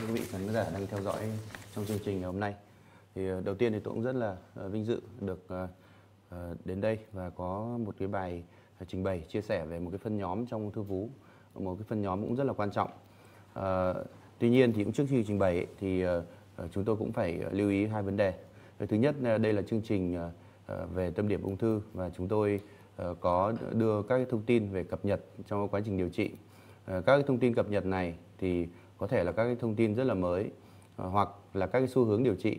các quý vị khán giả đang theo dõi trong chương trình ngày hôm nay. Thì ờ, đầu tiên thì tôi cũng rất là ờ, vinh dự được ờ, đến đây và có một cái bài trình bày chia sẻ về một cái phân nhóm trong thư vú, một cái phân nhóm cũng rất là quan trọng. tuy nhiên thì cũng trước khi trình bày thì chúng tôi cũng phải lưu ý hai vấn đề. Thứ nhất đây là chương trình về tâm điểm ung thư và chúng tôi có đưa các thông tin về cập nhật trong quá trình điều trị. Các thông tin cập nhật này thì có thể là các cái thông tin rất là mới ờ, hoặc là các cái xu hướng điều trị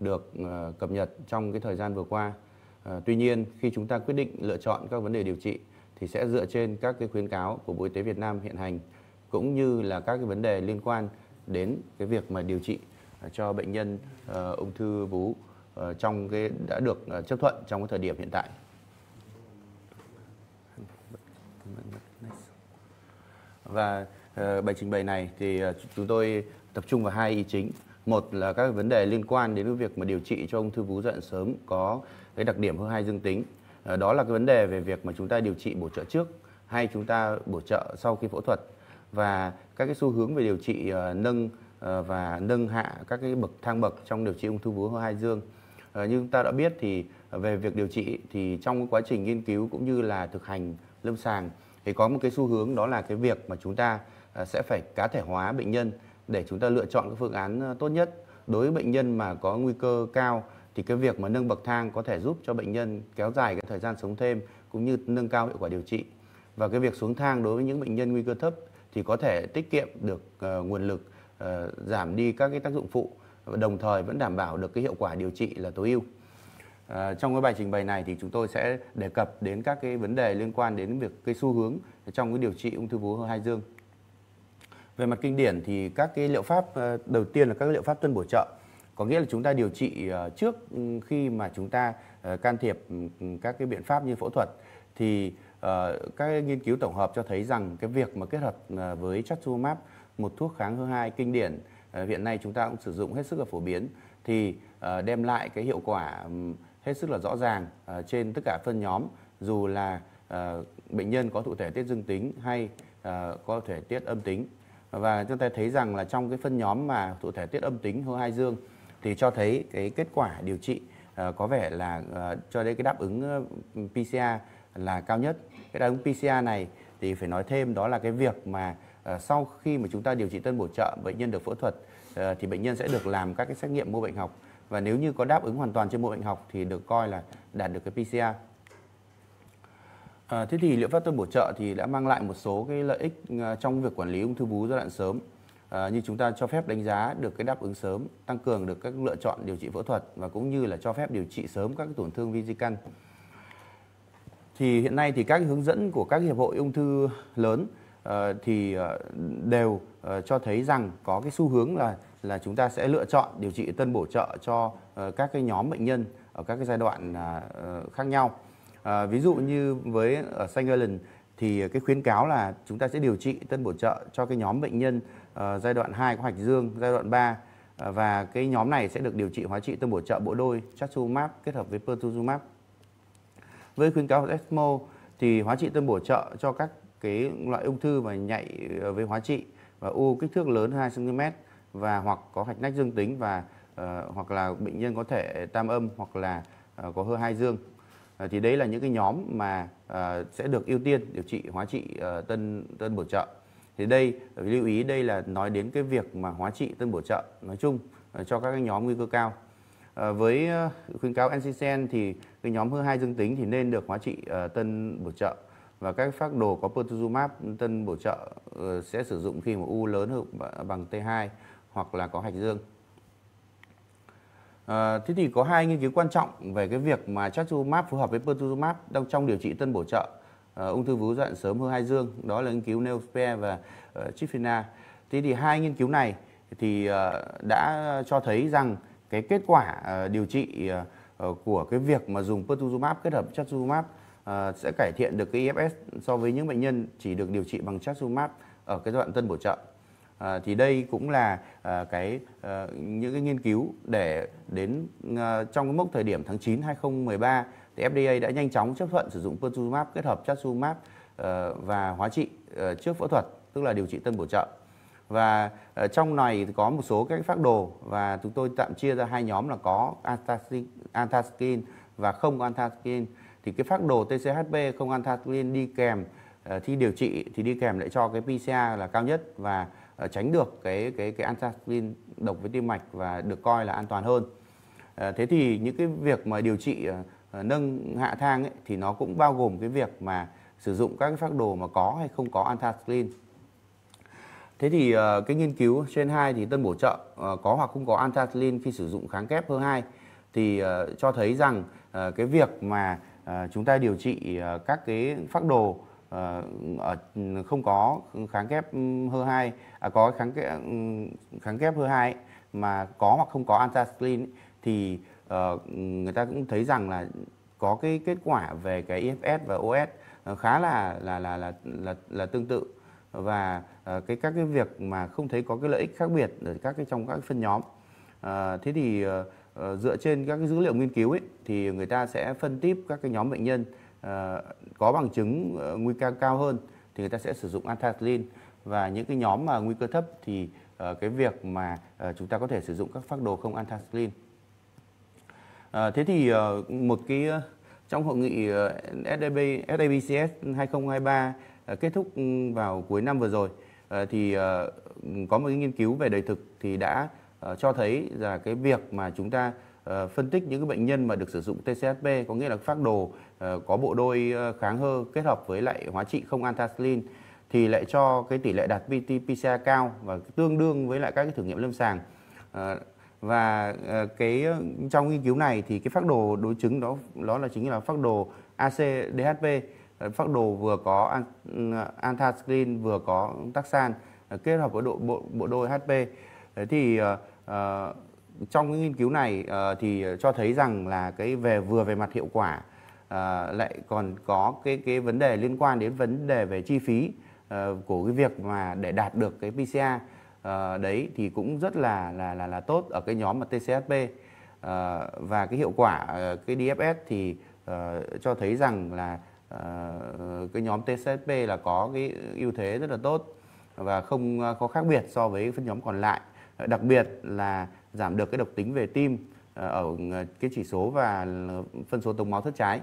được ờ, cập nhật trong cái thời gian vừa qua. Ờ, tuy nhiên khi chúng ta quyết định lựa chọn các vấn đề điều trị thì sẽ dựa trên các cái khuyến cáo của Bộ Y tế Việt Nam hiện hành cũng như là các cái vấn đề liên quan đến cái việc mà điều trị cho bệnh nhân ung thư vú trong cái đã được chấp thuận trong cái thời điểm hiện tại. Và Ờ, bài trình bày này thì ờ, chúng tôi tập trung vào hai ý chính. Một là các vấn đề liên quan đến việc mà điều trị cho ung thư vú giai đoạn sớm có cái đặc điểm her hai dương tính. Ờ, đó là cái vấn đề về việc mà chúng ta điều trị bổ trợ trước hay chúng ta bổ trợ sau khi phẫu thuật và các cái xu hướng về điều trị nâng và nâng hạ các cái bậc thang bậc trong điều trị ung thư vú her hai dương. Như chúng ta đã biết thì về việc điều trị thì trong quá trình nghiên cứu cũng như là thực hành lâm sàng thì có một cái xu hướng đó là cái việc mà chúng ta À, sẽ phải cá thể hóa bệnh nhân để chúng ta lựa chọn cái phương án à, tốt nhất đối với bệnh nhân mà có nguy cơ cao thì cái việc mà nâng bậc thang có thể giúp cho bệnh nhân kéo dài cái thời gian sống thêm cũng như nâng cao hiệu quả điều trị và cái việc xuống thang đối với những bệnh nhân nguy cơ thấp thì có thể tiết kiệm được à, nguồn lực giảm đi các cái tác dụng phụ và đồng thời vẫn đảm bảo được cái hiệu quả điều trị là tối ưu uh, trong cái bài trình bày này thì chúng tôi sẽ đề cập đến các cái vấn đề liên quan đến việc cái xu hướng trong cái điều trị ung thư vú hai dương về mặt kinh điển thì các cái liệu pháp ờ, đầu tiên là các liệu pháp tuân bổ trợ. Có nghĩa là chúng ta điều trị ờ, trước ừ, khi mà chúng ta ờ, can thiệp ừ, các cái biện pháp như phẫu thuật thì các nghiên cứu tổng hợp cho thấy rằng cái việc mà kết hợp với trastuzumab một thuốc kháng hơ hai kinh điển hiện nay chúng ta cũng sử dụng hết sức là phổ biến thì đem lại cái hiệu quả hết sức là rõ ràng trên tất cả phân nhóm dù là bệnh nhân có thụ thể tiết dương tính hay có thể tiết âm tính và chúng ta thấy rằng là trong cái phân nhóm mà thụ thể tiết âm tính HER2 dương thì cho thấy cái kết quả điều trị ờ, có vẻ là ờ, cho đến cái đáp ứng uh, ờ, PCR là cao nhất. Cái đáp ứng PCR này thì phải nói thêm đó là cái việc mà sau khi mà chúng ta điều trị tân bổ trợ bệnh nhân được phẫu thuật thì bệnh nhân sẽ được làm các cái xét nghiệm mô bệnh học và nếu như có đáp ứng hoàn toàn trên mô bệnh học thì được coi là đạt được cái PCR. À, thế thì liệu pháp tân bổ trợ thì đã mang lại một số cái lợi ích à, trong việc quản lý ung thư vú giai đoạn sớm à, như chúng ta cho phép đánh giá được cái đáp ứng sớm, tăng cường được các lựa chọn điều trị phẫu thuật và cũng như là cho phép điều trị sớm các tổn thương vi di căn. Thì hiện nay thì các hướng dẫn của các hiệp hội ung thư lớn à, thì à, đều à, cho thấy rằng có cái xu hướng là là chúng ta sẽ lựa chọn điều trị tân bổ trợ cho các cái nhóm bệnh nhân ở các cái giai đoạn ờ, khác nhau À, ví dụ như với ở St. Gallen thì cái khuyến cáo là chúng ta sẽ điều trị tân bổ trợ cho cái nhóm bệnh nhân uh, giai đoạn 2 có hoạch dương, giai đoạn 3 uh, ờ, và cái nhóm này sẽ được điều trị hóa trị tân bổ trợ bộ đôi Chazumab kết hợp với Pertuzumab. Với khuyến cáo ESMO thì hóa trị tân bổ trợ cho các cái loại ung thư và nhạy với hóa trị và u kích thước lớn 2 cm và hoặc có hạch nách dương tính và uh, hoặc là bệnh nhân có thể tam âm hoặc là uh, có hơ hai dương Ờ, thì đấy là những cái nhóm mà ờ, sẽ được ưu tiên điều trị hóa trị ờ, tân tân bổ trợ. Thì đây lưu ý đây là nói đến cái việc mà hóa trị tân bổ trợ nói chung cho các cái nhóm nguy cơ cao. với à, khuyến cáo NCCN thì cái nhóm HER2 dương tính thì nên được hóa trị tân bổ trợ và các phác đồ có pertuzumab tân bổ trợ sẽ sử dụng khi mà u lớn hơn bằng T2 hoặc là có hạch dương. Ờ, thế thì có hai nghiên cứu quan trọng về cái việc mà trastuzumab phù hợp với pertuzumab trong, trong điều trị tân bổ trợ ờ, ung thư vú giai đoạn sớm HER2 dương, đó là nghiên cứu Neospe và ờ, Chifina. Thế thì hai nghiên cứu này thì đã cho thấy rằng cái kết quả điều trị của cái việc mà dùng pertuzumab kết hợp trastuzumab sẽ cải thiện được cái EFS so với những bệnh nhân chỉ được điều trị bằng trastuzumab ở cái giai đoạn tân bổ trợ. À, thì đây cũng là à, cái à, những cái nghiên cứu để đến à, trong cái mốc thời điểm tháng 9 2013 thì FDA đã nhanh chóng chấp thuận sử dụng pertuzumab kết hợp trastuzumab à, và hóa trị à, trước phẫu thuật tức là điều trị tân bổ trợ và à, trong này thì có một số các phác đồ và chúng tôi tạm chia ra hai nhóm là có antaskin và không antaskin thì cái phác đồ TCHP không antaskin đi kèm à, thì điều trị thì đi kèm lại cho cái PCR là cao nhất và uh, tránh được cái cái cái anthracycline độc với tim mạch và được coi là an toàn hơn ờ, thế thì những cái việc mà điều trị ờ, nâng hạ thang ấy, thì nó cũng bao gồm cái việc mà sử dụng các cái phác đồ mà có hay không có anthracycline Thế thì cái nghiên cứu trên 2 thì tân bổ trợ có hoặc không có anthracycline khi sử dụng kháng kép HER2 thì cho thấy rằng cái việc mà chúng ta điều trị các cái phác đồ Ờ, ở không có kháng kép ừ, hơ 2 à, có kháng ừ, kháng kép hơ 2 mà có hoặc không có anthracycline thì uh, người ta cũng thấy rằng là có cái kết quả về cái IFS và OS ờ, khá là là là là là, là tương tự và uh, cái các cái việc mà không thấy có cái lợi ích khác biệt ở các cái trong các cái phân nhóm uh, thế thì uh, dựa trên các cái dữ liệu nghiên cứu ấy thì người ta sẽ phân tiếp các cái nhóm bệnh nhân Ờ, có bằng chứng ờ, nguy cơ cao hơn thì người ta sẽ sử dụng antacid và những cái nhóm mà nguy cơ thấp thì ờ, cái việc mà chúng ta có thể sử dụng các phác đồ không antacid thế thì một cái trong hội nghị SAB, SABCS 2023 kết thúc ừ, vào cuối năm vừa rồi thì có một cái nghiên cứu về đời thực thì đã cho thấy là cái việc mà chúng ta phân tích những cái bệnh nhân mà được sử dụng TCHP có nghĩa là phác đồ Ờ, có bộ đôi ờ, kháng hơ kết hợp với lại hóa trị không antacillin thì lại cho cái tỷ lệ đạt PCR cao và tương đương với lại các cái thử nghiệm lâm sàng ờ, và cái trong nghiên cứu này thì cái phác đồ đối chứng đó đó là chính là phác đồ ACDHP phác đồ vừa có antacillin ừ, vừa có taxan kết hợp với độ bộ, bộ đôi HP thì trong cái nghiên cứu này thì cho thấy rằng là cái về vừa về mặt hiệu quả À, lại còn có cái cái vấn đề liên quan đến vấn đề về chi phí à, của cái việc mà để đạt được cái PCR à, đấy thì cũng rất là là là là tốt ở cái nhóm mà TCSP à, và cái hiệu quả à, cái DFS thì à, cho thấy rằng là à, cái nhóm TCSP là có cái ưu thế rất là tốt và không có à, khác biệt so với phân nhóm còn lại đặc biệt là giảm được cái độc tính về tim ở ờ, cái chỉ số và phân số tống máu thất trái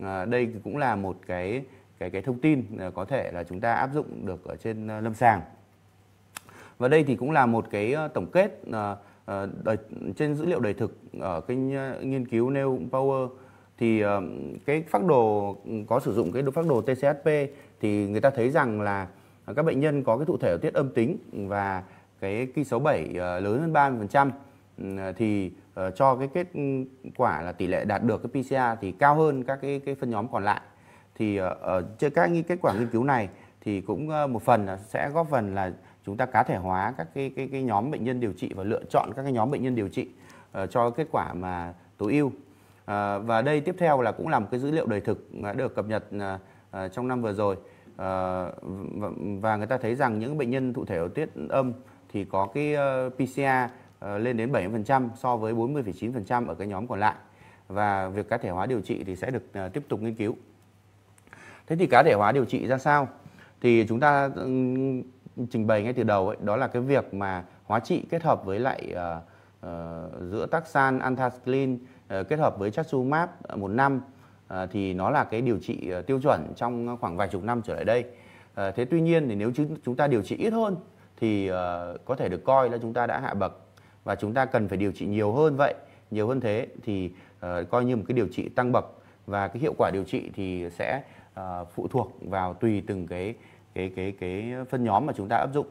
ờ, đây cũng là một cái cái cái thông tin ờ, có thể là chúng ta áp dụng được ở trên lâm sàng và đây thì cũng là một cái tổng kết đời, trên dữ liệu đời thực ở cái nghiên cứu New Power thì cái phác đồ có sử dụng cái phác đồ TCSP thì người ta thấy rằng là các bệnh nhân có cái thụ thể ở tiết âm tính và cái kỳ số 7 lớn hơn 30% thì Ờ, cho cái kết quả là tỷ lệ đạt được cái PCR thì cao hơn các cái cái phân nhóm còn lại thì ở ờ, uh, ờ, các kết quả nghiên cứu này thì cũng một phần là sẽ góp phần là chúng ta cá thể hóa các cái cái cái nhóm bệnh nhân điều trị và lựa chọn các cái nhóm bệnh nhân điều trị uh, cho kết quả mà tối ưu À, và đây tiếp theo là cũng là một cái dữ liệu đời thực đã được cập nhật à, trong năm vừa rồi à, và, và người ta thấy rằng những bệnh nhân thụ thể ở tiết âm thì có cái uh, PCR Ờ, lên đến 7% so với 40,9% ở cái nhóm còn lại. Và việc cá thể hóa điều trị thì sẽ được ờ, tiếp tục nghiên cứu. Thế thì cá thể hóa điều trị ra sao? Thì chúng ta trình bày ngay từ đầu ấy, đó là cái việc mà hóa trị kết hợp với lại uh, uh, giữa taxan anthracycline uh, kết hợp với trastuzumab một năm uh, thì nó là cái điều trị uh, tiêu chuẩn trong khoảng vài chục năm trở lại đây. Uh, thế tuy nhiên thì nếu chúng ta điều trị ít hơn thì uh, có thể được coi là chúng ta đã hạ bậc và chúng ta cần phải điều trị nhiều hơn vậy nhiều hơn thế thì uh, coi như một cái điều trị tăng bậc và cái hiệu quả điều trị thì sẽ uh, phụ thuộc vào tùy từng cái cái cái cái phân nhóm mà chúng ta áp dụng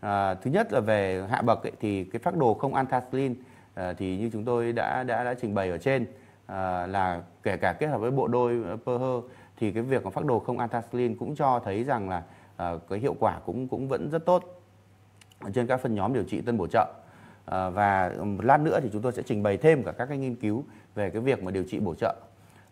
À, thứ nhất là về hạ bậc ấy, thì cái phác đồ không antacillin à, thì như chúng tôi đã đã đã trình bày ở trên à, là kể cả kết hợp với bộ đôi Perher thì cái việc của phác đồ không antacillin cũng cho thấy rằng là à, cái hiệu quả cũng cũng vẫn rất tốt trên các phân nhóm điều trị tân bổ trợ. Ờ, và lát nữa thì chúng tôi sẽ trình bày thêm cả các cái nghiên cứu về cái việc mà điều trị bổ trợ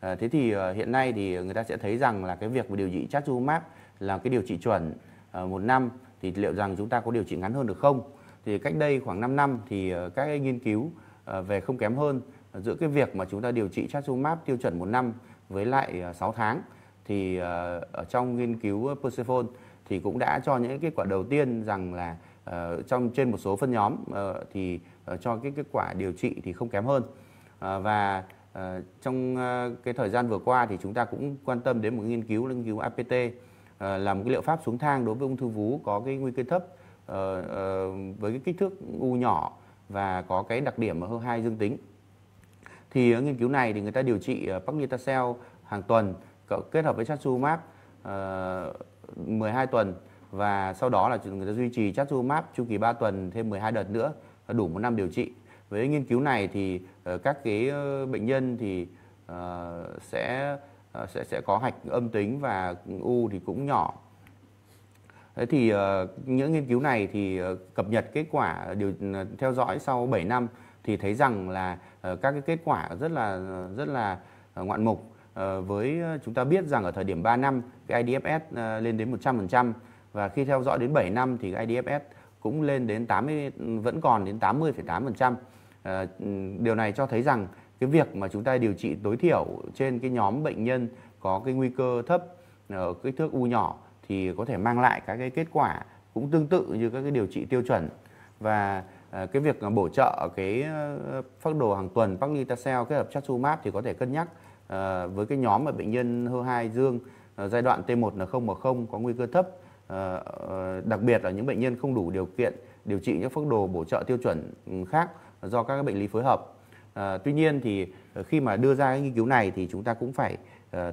ờ, thế thì ờ, hiện nay thì người ta sẽ thấy rằng là cái việc mà điều trị trastuzumab là cái điều trị chuẩn một năm thì liệu rằng chúng ta có điều trị ngắn hơn được không thì cách đây khoảng 5 năm thì các cái nghiên cứu về không kém hơn giữa cái việc mà chúng ta điều trị trastuzumab tiêu chuẩn một năm với lại 6 tháng thì ở trong nghiên cứu Persephone thì cũng đã cho những kết quả đầu tiên rằng là Ờ, trong trên một số phân nhóm ờ, thì ờ, cho cái kết quả điều trị thì không kém hơn và trong cái thời gian vừa qua thì chúng ta cũng quan tâm đến một nghiên cứu nghiên cứu APT là một cái liệu pháp xuống thang đối với ung thư vú có cái nguy cơ thấp với cái kích thước u nhỏ và có cái đặc điểm ở HER2 dương tính. Thì nghiên cứu này thì người ta điều trị paclitaxel hàng tuần kết hợp với trastuzumab 12 tuần và sau đó là người ta duy trì trastuzumab chu kỳ 3 tuần thêm 12 đợt nữa là đủ một năm điều trị với nghiên cứu này thì ờ, các cái ờ, bệnh nhân thì ờ, sẽ sẽ sẽ có hạch âm tính và u thì cũng nhỏ Thế thì những nghiên cứu này thì cập nhật kết quả điều theo dõi sau 7 năm thì thấy rằng là các cái kết quả rất là rất là ngoạn mục với chúng ta biết rằng ở thời điểm 3 năm cái IDFS lên đến 100% và khi theo dõi đến 7 năm thì IDFS cũng lên đến 80 vẫn còn đến 80,8%. À, ờ, điều này cho thấy rằng cái việc mà chúng ta điều trị tối thiểu trên cái nhóm bệnh nhân có cái nguy cơ thấp ở ờ, kích thước u nhỏ thì có thể mang lại các cái kết quả cũng tương tự như các cái điều trị tiêu chuẩn và à, cái việc bổ trợ cái phác đồ hàng tuần paclitaxel kết hợp chazumab thì có thể cân nhắc à, với cái nhóm mà bệnh nhân hơ 2 dương à, giai đoạn t 1 là 0 m 0 có nguy cơ thấp Ờ, ờ, đặc biệt là những bệnh nhân không đủ điều kiện điều trị những phác đồ bổ trợ tiêu chuẩn khác do các bệnh lý phối hợp. Ờ, tuy nhiên thì khi mà đưa ra cái nghiên cứu này thì chúng ta cũng phải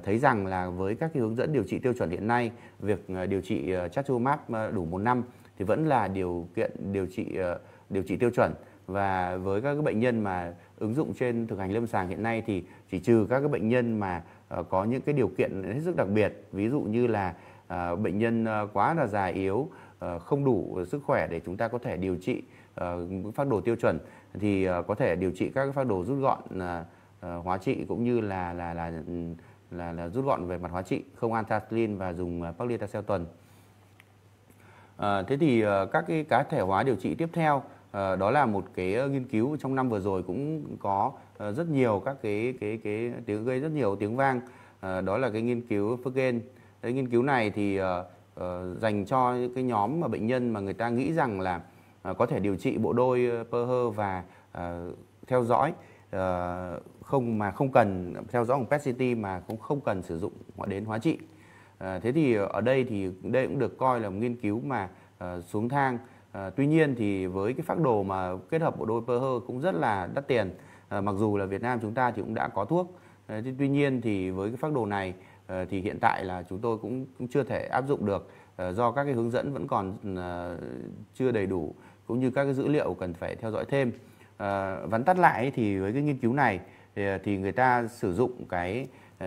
thấy rằng là với các cái hướng dẫn điều trị tiêu chuẩn hiện nay, việc điều trị uh, đủ một năm thì vẫn là điều kiện điều trị điều trị tiêu chuẩn và với các cái bệnh nhân mà ứng dụng trên thực hành lâm sàng hiện nay thì chỉ trừ các cái bệnh nhân mà có những cái điều kiện hết sức đặc biệt, ví dụ như là Ờ, bệnh nhân ờ, quá là già yếu ờ, không đủ sức khỏe để chúng ta có thể điều trị à, phác đồ tiêu chuẩn thì có thể điều trị các phác đồ rút gọn hóa trị cũng như là là là là, là, rút gọn về mặt hóa trị không antaclin và dùng paclitaxel tuần thế thì các cái cá thể hóa điều trị tiếp theo đó là một cái nghiên cứu trong năm vừa rồi cũng có rất nhiều các cái cái cái tiếng gây rất nhiều tiếng vang đó là cái nghiên cứu Fergen Đấy, nghiên cứu này thì uh, dành cho những cái nhóm mà bệnh nhân mà người ta nghĩ rằng là uh, có thể điều trị bộ đôi PERH và uh, theo dõi uh, không mà không cần theo dõi bằng PET CT mà cũng không cần sử dụng ngoại đến hóa trị. Uh, thế thì ở đây thì đây cũng được coi là một nghiên cứu mà uh, xuống thang. Uh, tuy nhiên thì với cái phác đồ mà kết hợp bộ đôi PERH cũng rất là đắt tiền. Uh, mặc dù là Việt Nam chúng ta thì cũng đã có thuốc. Uh, tuy nhiên thì với cái phác đồ này Ờ, thì hiện tại là chúng tôi cũng, cũng chưa thể áp dụng được ờ, do các cái hướng dẫn vẫn còn ờ, chưa đầy đủ cũng như các cái dữ liệu cần phải theo dõi thêm à, vắn tắt lại thì với cái nghiên cứu này thì, người ta sử dụng cái uh,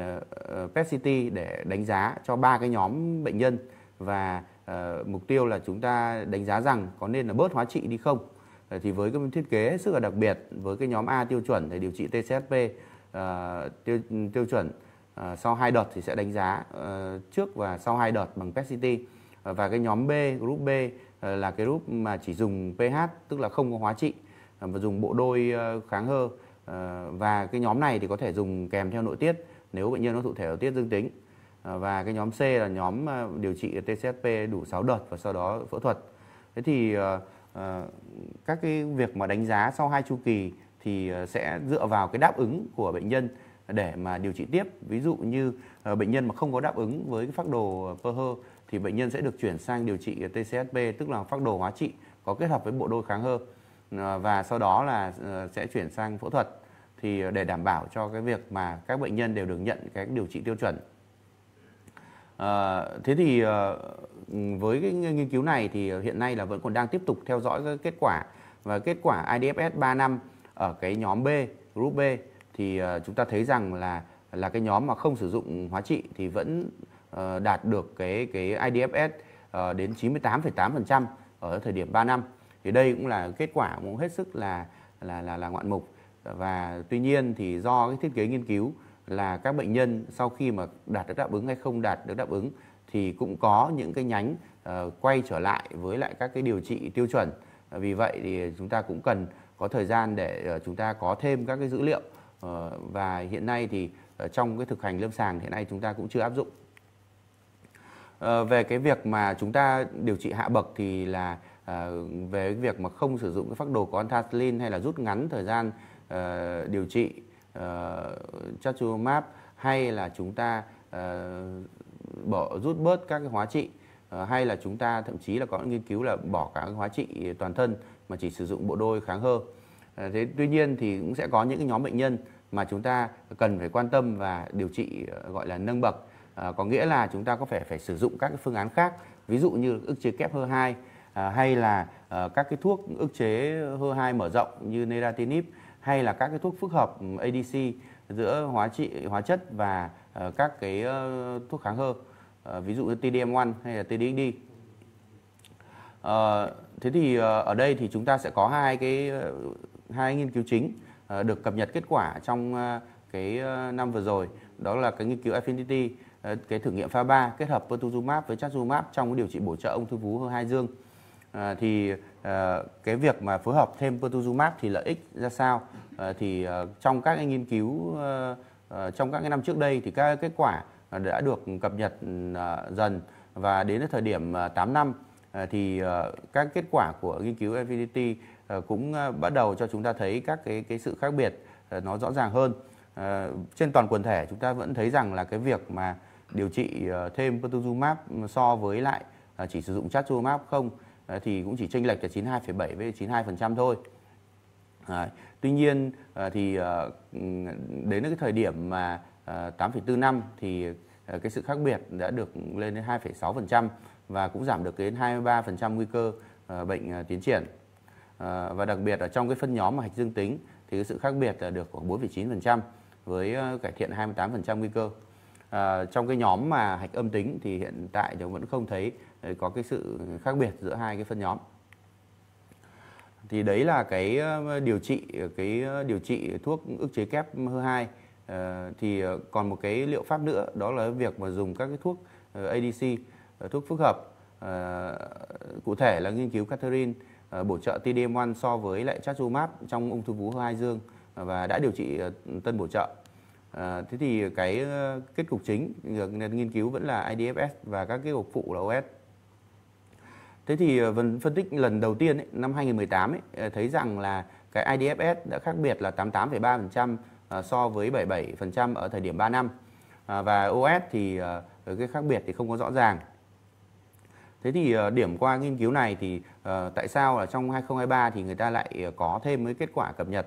PET-CT để đánh giá cho ba cái nhóm bệnh nhân và mục tiêu là chúng ta đánh giá rằng có nên là bớt hóa trị đi không thì với cái thiết kế hết sức là đặc biệt với cái nhóm A tiêu chuẩn để điều trị TCSP tiêu, tiêu chuẩn Ờ, sau hai đợt thì sẽ đánh giá ờ, trước và sau hai đợt bằng PET CT ờ, và cái nhóm B, group B là cái group mà chỉ dùng pH tức là không có hóa trị và dùng bộ đôi kháng hơ và cái nhóm này thì có thể dùng kèm theo nội tiết nếu bệnh nhân có thụ thể nội tiết dương tính và cái nhóm C là nhóm điều trị TCSP đủ 6 đợt và sau đó phẫu thuật. Thế thì các cái việc mà đánh giá sau hai chu kỳ thì sẽ dựa vào cái đáp ứng của bệnh nhân để mà điều trị tiếp ví dụ như ờ, bệnh nhân mà không có đáp ứng với phác đồ PERHER thì bệnh nhân sẽ được chuyển sang điều trị TCSP tức là phác đồ hóa trị có kết hợp với bộ đôi kháng hơ ờ, và sau đó là ờ, sẽ chuyển sang phẫu thuật thì để đảm bảo cho cái việc mà các bệnh nhân đều được nhận cái điều trị tiêu chuẩn thế thì với cái nghiên cứu này thì hiện nay là vẫn còn đang tiếp tục theo dõi cái kết quả và kết quả IDFS 3 năm ở cái nhóm B group B thì ờ, chúng ta thấy rằng là là cái nhóm mà không sử dụng hóa trị thì vẫn ờ, đạt được cái cái IDFS ờ, đến 98,8% ở thời điểm 3 năm. Thì đây cũng là kết quả cũng hết sức là là là là ngoạn mục và tuy nhiên thì do cái thiết kế nghiên cứu là các bệnh nhân sau khi mà đạt được đáp ứng hay không đạt được đáp ứng thì cũng có những cái nhánh quay trở lại với lại các cái điều trị tiêu chuẩn vì vậy thì chúng ta cũng cần có thời gian để chúng ta có thêm các cái dữ liệu Ờ, và hiện nay thì ờ, trong cái thực hành lâm sàng hiện nay chúng ta cũng chưa áp dụng ờ, về cái việc mà chúng ta điều trị hạ bậc thì là về cái việc mà không sử dụng cái phác đồ có antacillin hay là rút ngắn thời gian điều trị trastuzumab hay là chúng ta bỏ rút bớt các cái hóa trị hay là chúng ta thậm chí là có nghiên cứu là bỏ cả các hóa trị toàn thân mà chỉ sử dụng bộ đôi kháng hơ Ờ, thế tuy nhiên thì cũng sẽ có những cái nhóm bệnh nhân mà chúng ta cần phải quan tâm và điều trị ờ, gọi là nâng bậc à, có nghĩa là chúng ta có thể phải sử dụng các cái phương án khác ví dụ như ức chế kép HER2 à, hay là à, các cái thuốc ức chế HER2 mở rộng như neratinib hay là các cái thuốc phức hợp ADC giữa hóa trị hóa chất và à, các cái uh, thuốc kháng hơ à, ví dụ như TDM1 hay là TDXD à, thế thì ở đây thì chúng ta sẽ có hai cái hai nghiên cứu chính ờ, được cập nhật kết quả trong ờ, cái ờ, năm vừa rồi đó là cái nghiên cứu Affinity cái thử nghiệm pha 3 kết hợp pertuzumab với trastuzumab trong cái điều trị bổ trợ ung thư vú hơ hai dương thì cái việc mà phối hợp thêm pertuzumab thì lợi ích ra sao thì trong các cái nghiên cứu trong các cái năm trước đây thì các kết quả đã được cập nhật dần và đến thời điểm à, 8 năm thì các kết quả của nghiên cứu Affinity Ờ, cũng ờ, bắt đầu cho chúng ta thấy các cái cái sự khác biệt ờ, nó rõ ràng hơn trên toàn quần thể chúng ta vẫn thấy rằng là cái việc mà điều trị thêm pertuzumab ừ, so với lại chỉ sử dụng trastuzumab không thì cũng chỉ chênh lệch là 92,7 với 92% thôi. tuy nhiên thì ừ, đến cái thời điểm mà 8,4 năm thì cái sự khác biệt đã được lên đến 2,6% và cũng giảm được đến 23% nguy cơ bệnh tiến triển. Ờ, và đặc biệt ở trong cái phân nhóm mà hạch dương tính thì cái sự khác biệt là được khoảng 4,9% với ờ, cải thiện 28% nguy cơ. À, trong cái nhóm mà hạch âm tính thì hiện tại thì vẫn không thấy có cái sự khác biệt giữa hai cái phân nhóm. Thì đấy là cái điều trị cái điều trị thuốc ức chế kép HER2 à, thì còn một cái liệu pháp nữa đó là việc mà dùng các cái thuốc ADC thuốc phức hợp à, cụ thể là nghiên cứu Catherine Ờ, bổ trợ TDM1 so với lại Trastuzumab trong ung thư vú hai dương ờ, và đã điều trị ờ, tân bổ trợ. thế thì cái kết cục chính được nghiên cứu vẫn là IDFS và các cái cục phụ là OS. Thế thì phân tích lần đầu tiên ấy, năm 2018 ấy, thấy rằng là cái IDFS đã khác biệt là 88,3% so với 77% ở thời điểm 3 năm. và OS thì cái khác biệt thì không có rõ ràng. Thế thì ờ, điểm qua nghiên cứu này thì ờ, tại sao là trong 2023 thì người ta lại ờ, có thêm cái kết quả cập nhật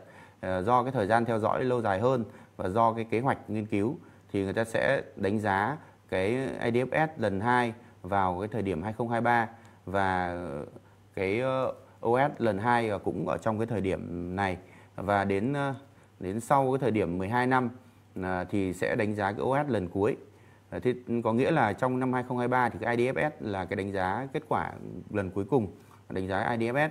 do cái thời gian theo dõi lâu dài hơn và do cái kế hoạch nghiên cứu thì người ta sẽ đánh giá cái IDFS lần 2 vào cái thời điểm 2023 và cái OS lần 2 cũng ở trong cái thời điểm này và đến đến sau cái thời điểm 12 năm thì sẽ đánh giá cái OS lần cuối thì có nghĩa là trong năm 2023 thì cái IDFS là cái đánh giá kết quả lần cuối cùng đánh giá IDFS.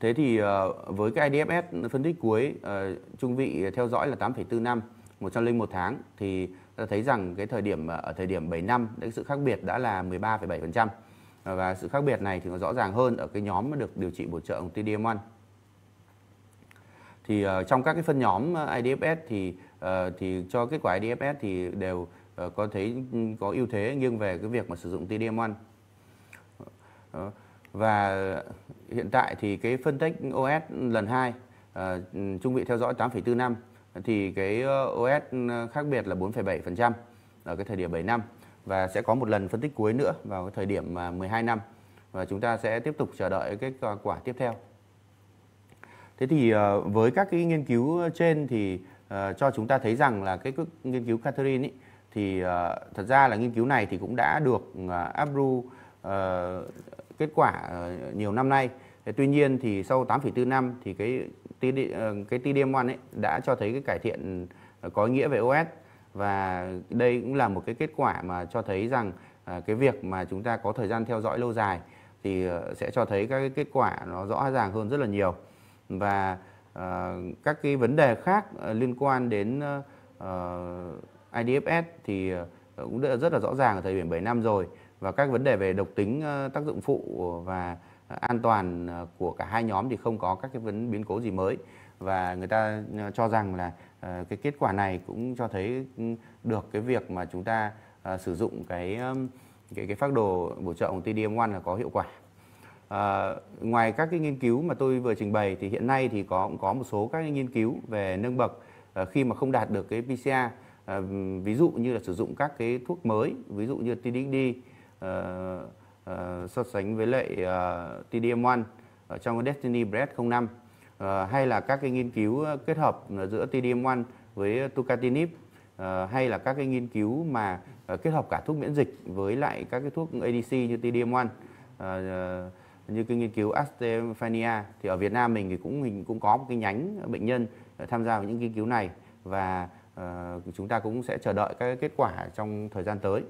Thế thì ờ, với cái IDFS phân tích cuối ờ, trung vị theo dõi là 8,4 năm, 101 tháng thì ta thấy rằng cái thời điểm ờ, ở thời điểm 7 năm cái sự khác biệt đã là 13,7% và sự khác biệt này thì nó rõ ràng hơn ở cái nhóm mà được điều trị bổ trợ TDM1. Thì trong các cái phân nhóm IDFS thì Ờ, thì cho kết quả DFS thì đều uh, có thấy có ưu thế nghiêng về cái việc mà sử dụng TDM1 uh, ờ, và hiện tại thì cái phân tích OS lần 2 uh, trung vị theo dõi 8,4 năm thì cái OS khác biệt là 4,7% ở cái thời điểm 7 năm và sẽ có một lần phân tích cuối nữa vào cái thời điểm 12 năm và chúng ta sẽ tiếp tục chờ đợi cái kết quả tiếp theo. Thế thì với các cái nghiên cứu trên thì Ờ, cho chúng ta thấy rằng là cái nghiên cứu Catherine ý, thì uh, thật ra là nghiên cứu này thì cũng đã được uh, ờ, ABRU uh, kết quả uh, nhiều năm nay. Thế tuy nhiên thì sau 8,4 năm thì cái TD, uh, cái TDM1 ấy đã cho thấy cái cải thiện có ý nghĩa về OS và đây cũng là một cái kết quả mà cho thấy rằng uh, cái việc mà chúng ta có thời gian theo dõi lâu dài thì uh, sẽ cho thấy các cái kết quả nó rõ ràng hơn rất là nhiều và À, các cái vấn đề khác à, liên quan đến à, IDFS thì cũng rất là rõ ràng ở thời điểm 7 năm rồi và các vấn đề về độc tính tác dụng phụ và an toàn của cả hai nhóm thì không có các cái vấn biến cố gì mới và người ta cho rằng là cái kết quả này cũng cho thấy ừ, được cái việc mà chúng ta sử dụng cái cái cái phác đồ bổ trợ của TDM1 là có hiệu quả. À, ngoài các cái nghiên cứu mà tôi vừa trình bày thì hiện nay thì có cũng có một số các nghiên cứu về nâng bậc à, khi mà không đạt được cái PCR à, ví dụ như là sử dụng các cái thuốc mới ví dụ như TDD à, à, so sánh với lại à, TDM1 ở trong Destiny Breast 05 à, hay là các cái nghiên cứu à, kết hợp giữa TDM1 với tucatinib à, hay là các cái nghiên cứu mà à, kết hợp cả thuốc miễn dịch với lại các cái thuốc ADC như TDM1 à, à như cái nghiên cứu Astefania thì ở Việt Nam mình thì cũng mình cũng có một cái nhánh bệnh nhân tham gia vào những nghiên cứu này và uh, chúng ta cũng sẽ chờ đợi các kết quả trong thời gian tới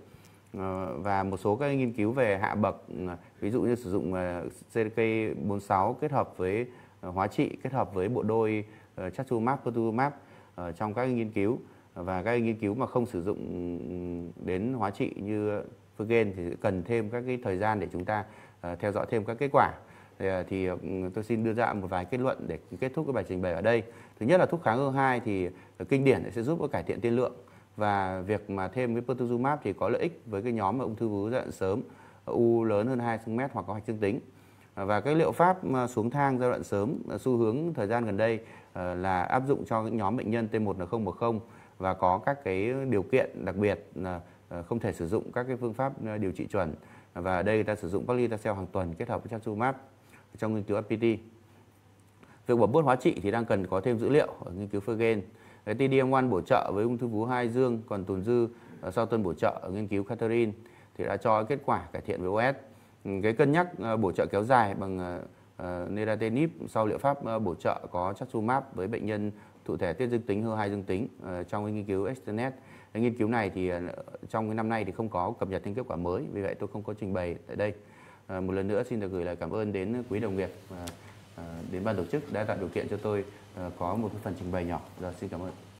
uh, và một số các nghiên cứu về hạ bậc ờ, ví dụ như sử dụng CDK46 kết hợp với hóa trị kết hợp với bộ đôi uh, Chatumab, Pertumab trong các nghiên cứu và các nghiên cứu mà không sử dụng đến hóa trị như Vergen thì cần thêm các cái thời gian để chúng ta À, theo dõi thêm các kết quả thì, à, thì ừ, tôi xin đưa ra một vài kết luận để kết thúc cái bài trình bày ở đây thứ nhất là thuốc kháng HER2 thì kinh điển sẽ giúp cải thiện tiên lượng và việc mà thêm với pertuzumab thì có lợi ích với cái nhóm mà ung thư vú giai đoạn sớm u lớn hơn 2 cm hoặc có hoạch dương tính và cái liệu pháp à, xuống thang giai đoạn sớm xu hướng thời gian gần đây là áp dụng cho những nhóm bệnh nhân t 1 là 010 và có các cái điều kiện đặc biệt là Ờ, không thể sử dụng các cái phương pháp ờ, điều trị chuẩn và đây người ta sử dụng paclitaxel hàng tuần kết hợp với trastuzumab trong nghiên cứu FPT. Việc bổ bút hóa trị thì đang cần có thêm dữ liệu ở nghiên cứu Fergen. Cái TDM1 bổ trợ với ung thư vú hai dương còn tồn dư ờ, sau tuần bổ trợ ở nghiên cứu Catherine thì đã cho kết quả cải thiện với OS. Ừ, cái cân nhắc bổ trợ kéo dài bằng neratinib sau liệu pháp bổ trợ có trastuzumab với bệnh nhân thụ thể tiết dương tính hơ hai dương tính trong nghiên cứu Externet cái nghiên cứu này thì ờ, trong cái năm nay thì không có cập nhật thêm kết quả mới vì vậy tôi không có trình bày tại đây ờ, một lần nữa xin được gửi lời cảm ơn đến quý đồng nghiệp ờ, đến ban tổ chức đã tạo điều kiện cho tôi có một phần trình bày nhỏ rồi dạ, xin cảm ơn